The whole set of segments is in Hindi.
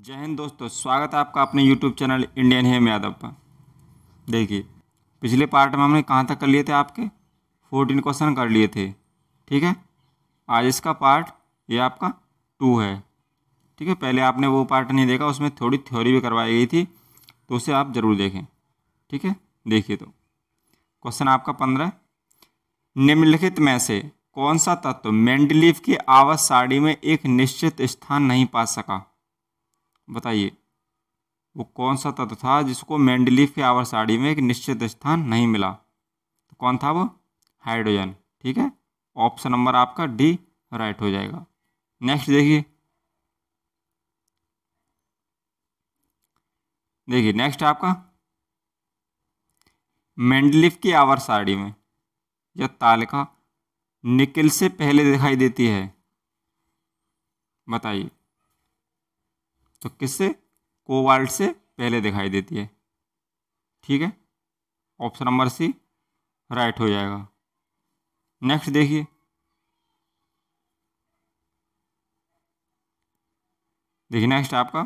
जय हिंद दोस्तों स्वागत है आपका अपने YouTube channel Indian Hem Yadav पर देखिए पिछले पार्ट में हमने कहाँ तक कर लिए थे आपके फोर्टीन क्वेश्चन कर लिए थे ठीक है आज इसका पार्ट ये आपका टू है ठीक है पहले आपने वो पार्ट नहीं देखा उसमें थोड़ी थ्योरी भी करवाई गई थी तो उसे आप ज़रूर देखें ठीक है देखिए तो क्वेश्चन आपका पंद्रह निम्नलिखित में से कौन सा तत्व मेंडलीफ की आवाज साड़ी में एक निश्चित स्थान नहीं पा सका बताइए वो कौन सा तत्व था जिसको मेंडलीफ की आवर साड़ी में एक निश्चित स्थान नहीं मिला तो कौन था वो हाइड्रोजन ठीक है ऑप्शन नंबर आपका डी राइट हो जाएगा नेक्स्ट देखिए देखिए नेक्स्ट आपका मेंडलिफ की आवर साड़ी में यह तालिका निकल से पहले दिखाई देती है बताइए तो किससे कोवाल्ट से पहले दिखाई देती है ठीक है ऑप्शन नंबर सी राइट हो जाएगा नेक्स्ट देखिए देखिए नेक्स्ट आपका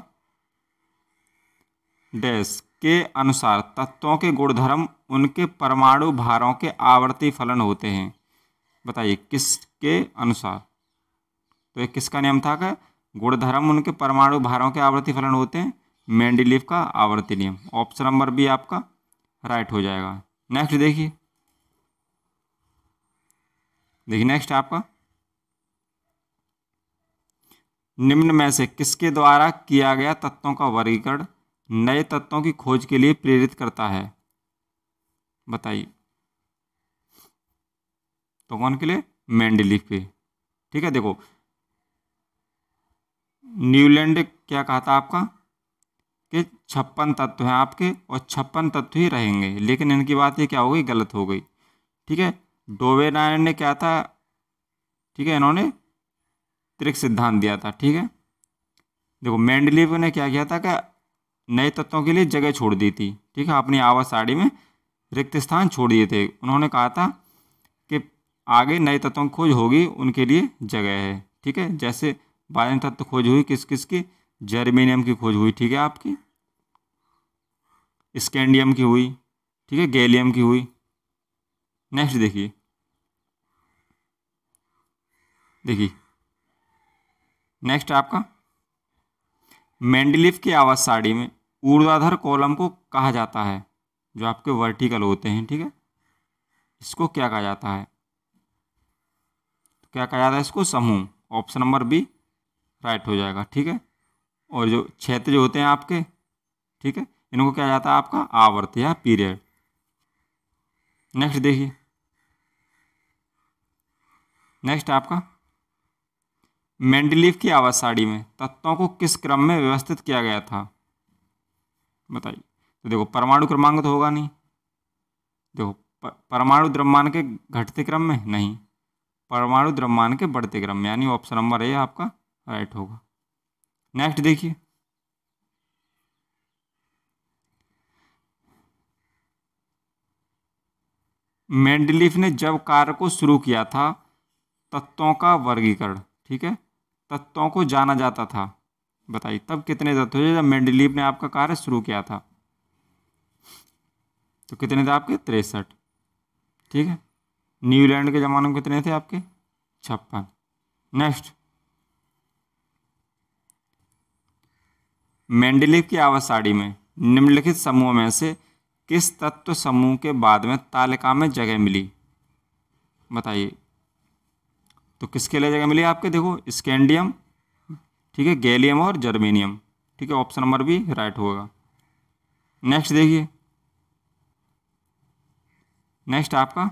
डैश के अनुसार तत्वों के गुणधर्म उनके परमाणु भारों के आवर्ती फलन होते हैं बताइए किसके अनुसार तो ये किसका नियम था क्या गुणधर्म उनके परमाणु भारों के आवर्ती फलन होते हैं मेंडलीफ का आवर्ती नियम ऑप्शन नंबर बी आपका राइट हो जाएगा नेक्स्ट देखिए देखिए नेक्स्ट आपका निम्न में से किसके द्वारा किया गया तत्वों का वर्गीकरण नए तत्वों की खोज के लिए प्रेरित करता है बताइए तो कौन के लिए मेंडलीफ पे ठीक है देखो न्यूलैंड क्या कहा था आपका कि छप्पन तत्व हैं आपके और छप्पन तत्व ही रहेंगे लेकिन इनकी बात ये क्या हो गई गलत हो गई ठीक है डोवे नारायण ने क्या था ठीक है इन्होंने त्रिक सिद्धांत दिया था ठीक है देखो मेंडलीव ने क्या किया था कि नए तत्वों के लिए जगह छोड़ दी थी ठीक है अपनी आवाज साड़ी में रिक्त स्थान छोड़ दिए थे उन्होंने कहा था कि आगे नए तत्वों की खोज होगी उनके लिए जगह है ठीक है जैसे बायन तत्व खोज हुई किस किस की जर्मेनियम की खोज हुई ठीक है आपकी स्कैंडियम की हुई ठीक है गैलियम की हुई नेक्स्ट देखिए देखिए नेक्स्ट आपका मेंडलिफ की आवाज साड़ी में ऊर्ध्वाधर कॉलम को कहा जाता है जो आपके वर्टिकल होते हैं ठीक है इसको क्या कहा जाता है क्या कहा जाता है इसको समूह ऑप्शन नंबर बी राइट हो जाएगा ठीक है और जो क्षेत्र जो होते हैं आपके ठीक है इनको क्या जाता है आपका आवर्त या पीरियड नेक्स्ट देखिए नेक्स्ट आपका मेंडलीफ की आवाज साड़ी में तत्वों को किस क्रम में व्यवस्थित किया गया था बताइए तो देखो परमाणु क्रमांक तो होगा नहीं देखो परमाणु द्रव्यमान के घटते क्रम में नहीं परमाणु द्रव्यमान के बढ़ते क्रम में यानी ऑप्शन नंबर है आपका राइट होगा नेक्स्ट देखिए मेंडलिफ ने जब कार्य को शुरू किया था तत्वों का वर्गीकरण ठीक है तत्वों को जाना जाता था बताइए तब कितने तत्व थे जब मेंडलिफ ने आपका कार्य शुरू किया था तो कितने थे आपके तिरसठ ठीक है न्यूजीलैंड के ज़माने में कितने थे आपके छप्पन नेक्स्ट मेंडलिव की आवासाड़ी में निम्नलिखित समूह में से किस तत्व समूह के बाद में तालिका में जगह मिली बताइए तो किसके लिए जगह मिली आपके देखो स्कैंडियम ठीक है गैलियम और जर्मेनियम ठीक है ऑप्शन नंबर भी राइट होगा नेक्स्ट देखिए नेक्स्ट आपका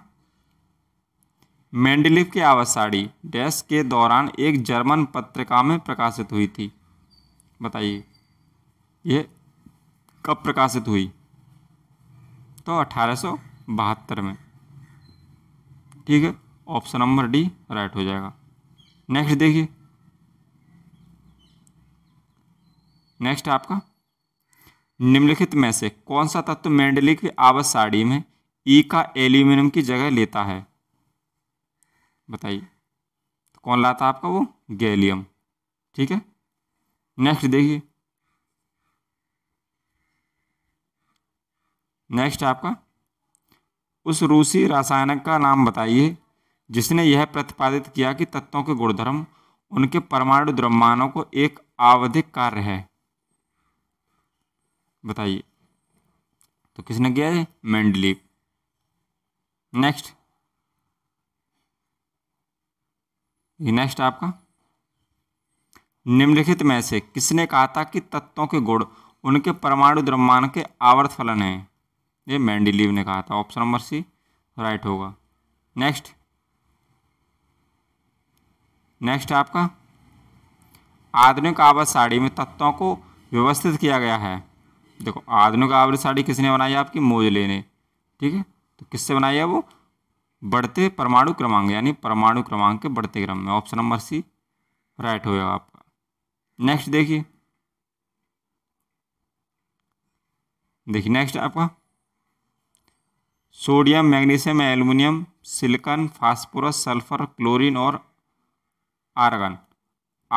मेंडलिव की आवासाड़ी डैश के दौरान एक जर्मन पत्रिका में प्रकाशित हुई थी बताइए ये कब प्रकाशित हुई तो अठारह में ठीक है ऑप्शन नंबर डी राइट हो जाएगा नेक्स्ट देखिए नेक्स्ट आपका निम्नलिखित में से कौन सा तत्व मेंडली की आवास साड़ी में ई e का एल्यूमिनियम की जगह लेता है बताइए तो कौन लाता आपका वो गैलियम ठीक है नेक्स्ट देखिए नेक्स्ट आपका उस रूसी रासायनिक का नाम बताइए जिसने यह प्रतिपादित किया कि तत्वों के गुणधर्म उनके परमाणु द्रव्यमानों को एक आवधिक कार्य है बताइए तो किसने किया है मेंडलीफ नेक्स्ट ये नेक्स्ट आपका निम्नलिखित में से किसने कहा था कि तत्वों के गुण उनके परमाणु द्रव्यमान के आवर्त फलन हैं ये मैंडिलीव ने कहा था ऑप्शन नंबर सी राइट होगा नेक्स्ट नेक्स्ट आपका आधुनिक आवर साड़ी में तत्वों को व्यवस्थित किया गया है देखो आधुनिक आवर साड़ी किसने बनाई है आपकी मोजले ने ठीक है तो किससे बनाई है वो बढ़ते परमाणु क्रमांक यानी परमाणु क्रमांक के बढ़ते क्रम में ऑप्शन नंबर सी राइट होगा आपका नेक्स्ट देखिए देखिए नेक्स्ट आपका sodium magnesium aluminium silicon phosphorus sulphur chlorine और आर्गन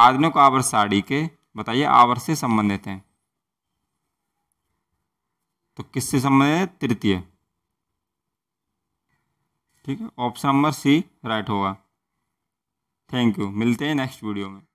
आधुनिक आवर साड़ी के बताइए आवर से संबंधित हैं तो किससे संबंधित है तृतीय ठीक है ऑप्शन नंबर सी राइट होगा थैंक यू मिलते हैं नेक्स्ट वीडियो में